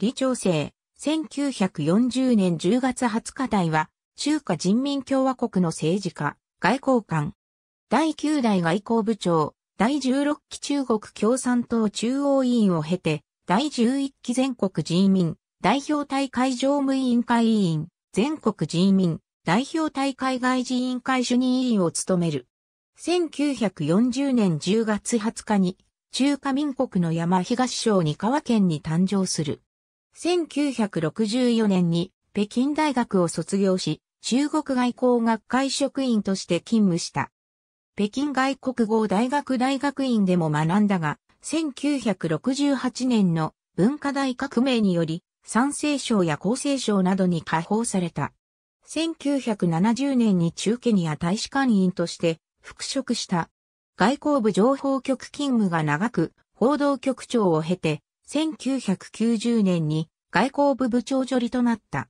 李朝生、1940年10月20日代は、中華人民共和国の政治家、外交官。第9代外交部長、第16期中国共産党中央委員を経て、第11期全国人民、代表大会常務委員会委員、全国人民、代表大会外事委員会主任委員を務める。1940年10月20日に、中華民国の山東省に川県に誕生する。1964年に北京大学を卒業し、中国外交学会職員として勤務した。北京外国語大学大学院でも学んだが、1968年の文化大革命により、三成省や厚生省などに解放された。1970年に中ケニア大使館員として復職した。外交部情報局勤務が長く、報道局長を経て、1990年に外交部部長助理となった。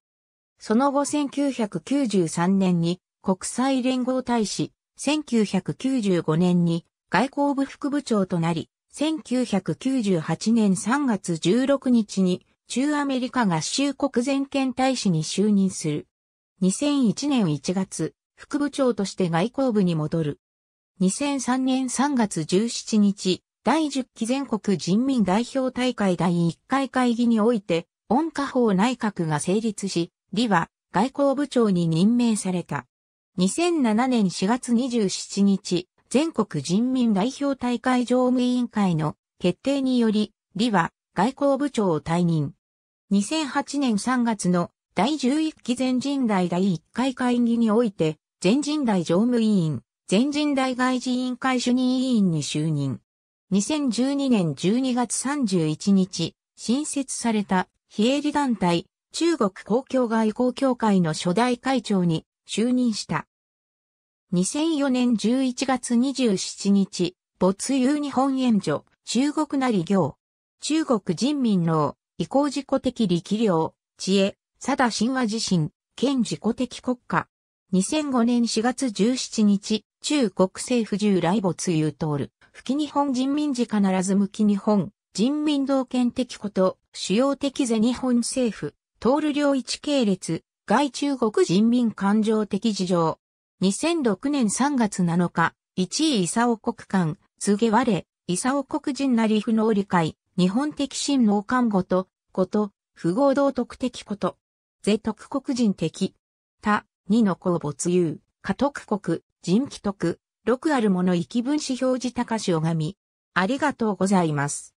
その後1993年に国際連合大使、1995年に外交部副部長となり、1998年3月16日に中アメリカ合衆国全権大使に就任する。2001年1月、副部長として外交部に戻る。2003年3月17日、第10期全国人民代表大会第1回会議において、温家宝内閣が成立し、李は外交部長に任命された。2007年4月27日、全国人民代表大会常務委員会の決定により、李は外交部長を退任。2008年3月の第11期全人代第1回会議において、全人代常務委員、全人代外事委員会主任委員に就任。2012年12月31日、新設された非営利団体、中国公共外交協会の初代会長に就任した。2004年11月27日、没有日本援助、中国なり行、中国人民の移行自己的力量、知恵、貞神話自身、兼自己的国家。2005年4月17日、中国政府従来没有通る。吹き日本人民時必ず向き日本、人民同権的こと、主要的是日本政府、通る領一系列、外中国人民感情的事情。2006年3月7日、1位伊佐尾国間、告げ我、れ、伊佐尾国人なり不能理解、日本的親能看ごと、こと、不合道徳的こと。ぜ徳国人的。他、二の公没有、家徳国、人気徳、6あるもの域分子表示高し拝み。ありがとうございます。